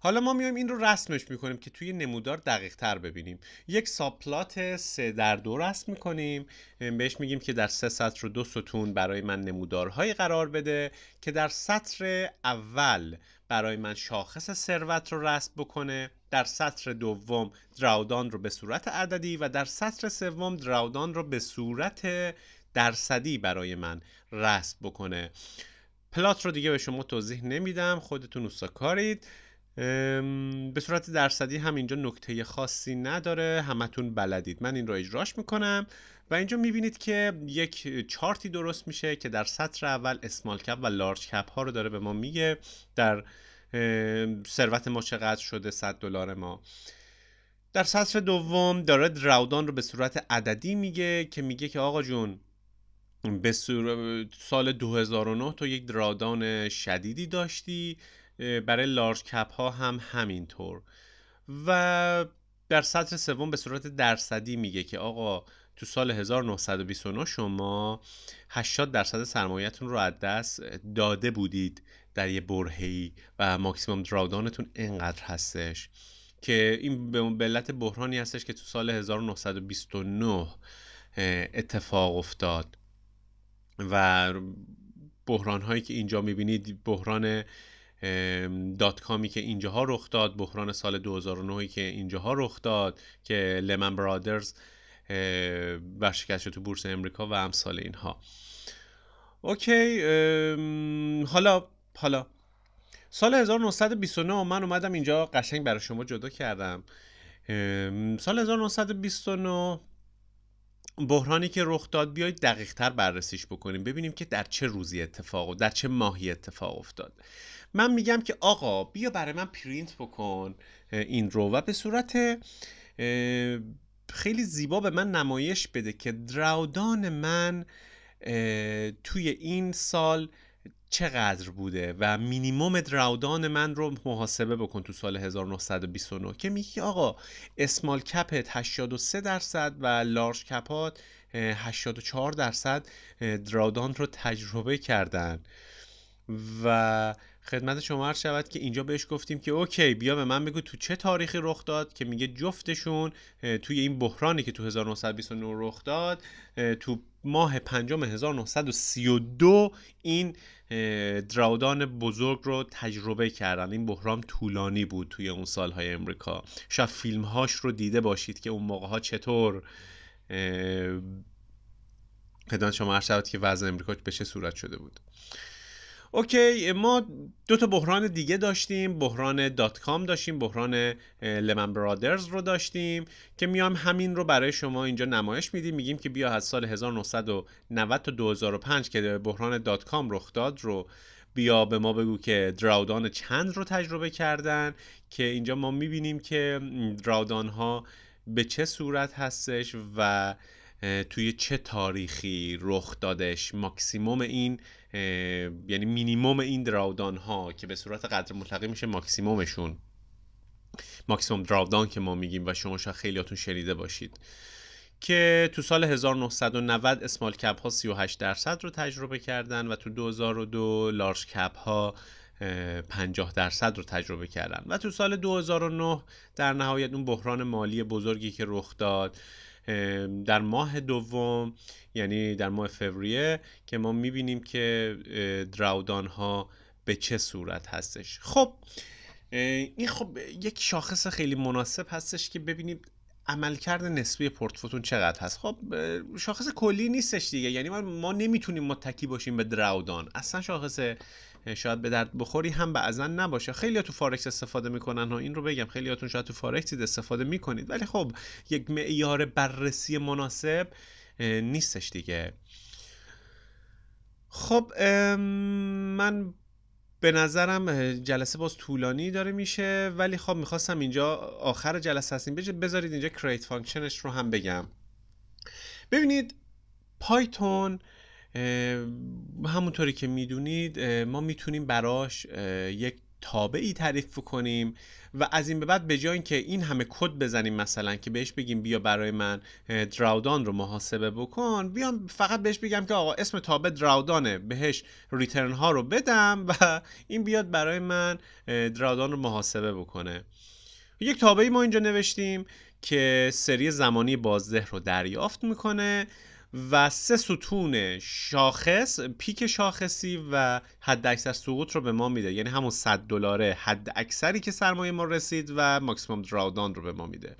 حالا ما میایم این رو رسمش میکنیم که توی نمودار دقیق تر ببینیم یک ساپلات سه در دو رسم میکنیم بهش میگیم که در سه سطر و دو ستون برای من نمودارهایی قرار بده که در سطر اول برای من شاخص ثروت رو رسم بکنه در سطر دوم دراودان رو به صورت عددی و در سطر سوم دراودان رو به صورت درصدی برای من رسم بکنه پلات رو دیگه به شما توضیح نمیدم خودتون اوستا کارید به صورت درصدی هم اینجا نکته خاصی نداره همتون بلدید من این رو اجراش میکنم و اینجا میبینید که یک چارتی درست میشه که در سطر اول اسمال کپ و لارج کپ ها رو داره به ما میگه در ثروت ما چقدر شده 100 دلار ما در سطر دوم داره راودان رو به صورت عددی میگه که میگه که آقا جون به سال 2009 تو یک دراودان شدیدی داشتی برای لارج کپ ها هم همینطور و در سطر سوم به صورت درصدی میگه که آقا تو سال 1929 شما 80 درصد سرمایهتون رو از دست داده بودید در یه برهی و ماکسیموم دراودانتون اینقدر هستش که این به علت بحرانی هستش که تو سال 1929 اتفاق افتاد و بحران هایی که اینجا میبینید بحران دات کامی که اینجاها رخ داد بحران سال 2009 که اینجاها رخ داد که لمن برادرز ورشکست شد تو بورس امریکا و امثال اینها اوکی حالا حالا سال 1929 من اومدم اینجا قشنگ برای شما جدا کردم سال 1929 بحرانی که رخ داد بیایید دقیق تر بررسیش بکنیم ببینیم که در چه روزی اتفاق و در چه ماهی اتفاق افتاد من میگم که آقا بیا برای من پرینت بکن این رو و به صورت خیلی زیبا به من نمایش بده که درودان من توی این سال چقدر بوده و مینیموم دراودان من رو محاسبه بکن تو سال 1929 که میگی آقا اسمال کپت 83 درصد و لارج کپات 84 درصد دراودان رو تجربه کردن و خدمت شما عرض شود که اینجا بهش گفتیم که اوکی بیا به من بگو تو چه تاریخی رخ داد که میگه جفتشون توی این بحرانی که تو 1929 رخ داد تو ماه پنجم 1932 این دراودان بزرگ رو تجربه کردن این بحران طولانی بود توی اون سالهای امریکا شاید فیلمهاش رو دیده باشید که اون موقع ها چطور خدمت شما عرض شد که وضع امریکا به چه صورت شده بود اوکی ما دو تا بحران دیگه داشتیم بحران دات کام داشتیم بحران لمن برادرز رو داشتیم که میام همین رو برای شما اینجا نمایش میدیم میگیم که بیا از سال 1990 تا 2005 که بحران دات کام رخ داد رو بیا به ما بگو که دراودان چند رو تجربه کردن که اینجا ما میبینیم که دراودان ها به چه صورت هستش و توی چه تاریخی رخ دادش ماکسیموم این یعنی مینیموم این دراودان ها که به صورت قدر مطلقی میشه ماکسیمومشون ماکسیموم دراودان که ما میگیم و شما شاید خیلیاتون شنیده باشید که تو سال 1990 اسمال کپ ها 38 درصد رو تجربه کردن و تو 2002 لارج کپ ها 50 درصد رو تجربه کردن و تو سال 2009 در نهایت اون بحران مالی بزرگی که رخ داد در ماه دوم یعنی در ماه فوریه که ما میبینیم که دراودان ها به چه صورت هستش خب این خب یک شاخص خیلی مناسب هستش که ببینیم عملکرد نسبی پورتفوتون چقدر هست خب شاخص کلی نیستش دیگه یعنی ما نمیتونیم متکی باشیم به دراودان اصلا شاخص شاید به درد بخوری هم ازن نباشه خیلی تو فارکس استفاده میکنن و این رو بگم خیلیاتون شاید تو فارکس استفاده میکنید ولی خب یک معیار بررسی مناسب نیستش دیگه خب من به نظرم جلسه باز طولانی داره میشه ولی خب میخواستم اینجا آخر جلسه هستیم بذارید اینجا create فانکشنش رو هم بگم ببینید پایتون همونطوری که میدونید ما میتونیم براش یک تابعی تعریف کنیم و از این به بعد به جای اینکه این همه کد بزنیم مثلا که بهش بگیم بیا برای من دراودان رو محاسبه بکن بیام فقط بهش بگم که آقا اسم تابع دراودانه بهش ریترن ها رو بدم و این بیاد برای من دراودان رو محاسبه بکنه یک تابعی ما اینجا نوشتیم که سری زمانی بازده رو دریافت میکنه و سه ستون شاخص پیک شاخصی و حد اکثر سقوط رو به ما میده یعنی همون 100 دلاره حد اکثری که سرمایه ما رسید و ماکسیمم دراودان رو به ما میده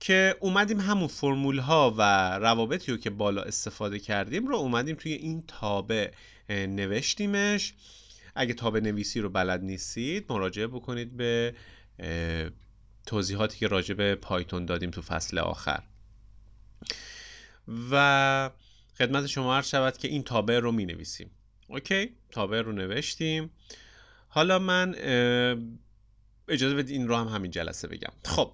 که اومدیم همون فرمول ها و روابطی رو که بالا استفاده کردیم رو اومدیم توی این تابه نوشتیمش اگه تابه نویسی رو بلد نیستید مراجعه بکنید به توضیحاتی که راجع به پایتون دادیم تو فصل آخر و خدمت شما عرض شود که این تابع رو می نویسیم اوکی تابع رو نوشتیم حالا من اجازه بدید این رو هم همین جلسه بگم خب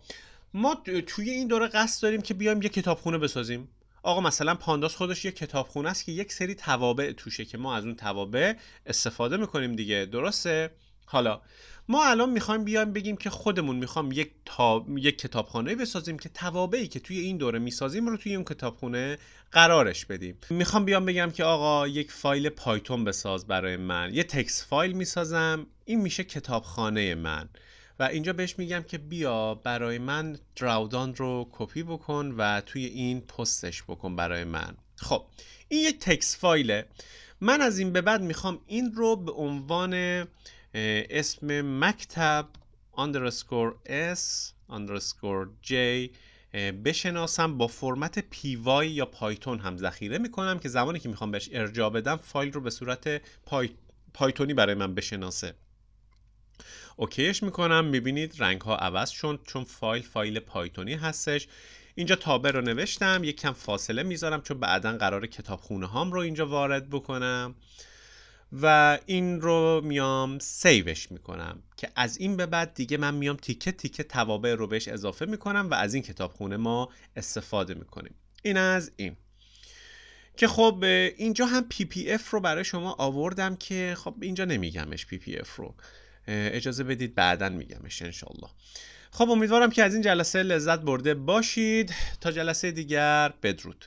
ما توی این دوره قصد داریم که بیایم یه کتابخونه بسازیم آقا مثلا پانداس خودش یه کتابخونه است که یک سری توابع توشه که ما از اون توابع استفاده میکنیم دیگه درسته حالا ما الان میخوایم بیایم بگیم که خودمون میخوام یک, تا... یک کتابخانه بسازیم که توابعی که توی این دوره میسازیم رو توی اون کتابخونه قرارش بدیم میخوام بیام بگم که آقا یک فایل پایتون بساز برای من یه تکس فایل میسازم این میشه کتابخانه من و اینجا بهش میگم که بیا برای من دراودان رو کپی بکن و توی این پستش بکن برای من خب این یک تکس فایله من از این به بعد میخوام این رو به عنوان اسم مکتب underscore s underscore j بشناسم با فرمت پی وای یا پایتون هم ذخیره میکنم که زمانی که میخوام بهش ارجاع بدم فایل رو به صورت پایتونی برای من بشناسه اوکیش میکنم میبینید رنگ ها عوض شد چون فایل فایل پایتونی هستش اینجا تابه رو نوشتم یک کم فاصله میذارم چون بعدا قرار کتابخونه هام رو اینجا وارد بکنم و این رو میام سیوش میکنم که از این به بعد دیگه من میام تیکه تیکه توابع رو بهش اضافه میکنم و از این کتابخونه ما استفاده میکنیم این از این که خب اینجا هم اف رو برای شما آوردم که خب اینجا نمیگمش پی اف رو اجازه بدید بعدا میگمش انشالله خب امیدوارم که از این جلسه لذت برده باشید تا جلسه دیگر بدرود